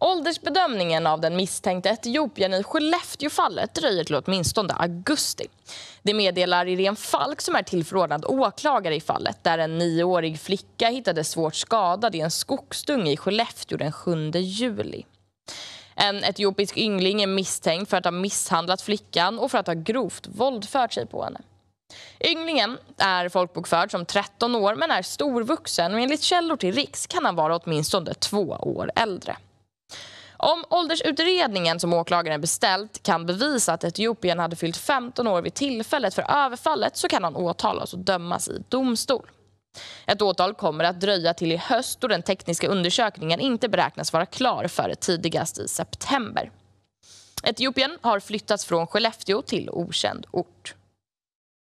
Åldersbedömningen av den misstänkte etiopiern i Skellefteåfallet dröjer till åtminstone augusti. Det meddelar Irene Falk som är tillförordnad åklagare i fallet där en nioårig flicka hittades svårt skadad i en skogsdunge i Skellefteå den 7 juli. En etiopisk yngling är misstänkt för att ha misshandlat flickan och för att ha grovt våldfört sig på henne. Ynglingen är folkbokförd som 13 år men är storvuxen och enligt källor till Riks kan han vara åtminstone två år äldre. Om åldersutredningen som åklagaren beställt kan bevisa att Etiopien hade fyllt 15 år vid tillfället för överfallet så kan han åtalas och dömas i domstol. Ett åtal kommer att dröja till i höst då den tekniska undersökningen inte beräknas vara klar före tidigast i september. Etiopien har flyttats från Skellefteå till okänd ort.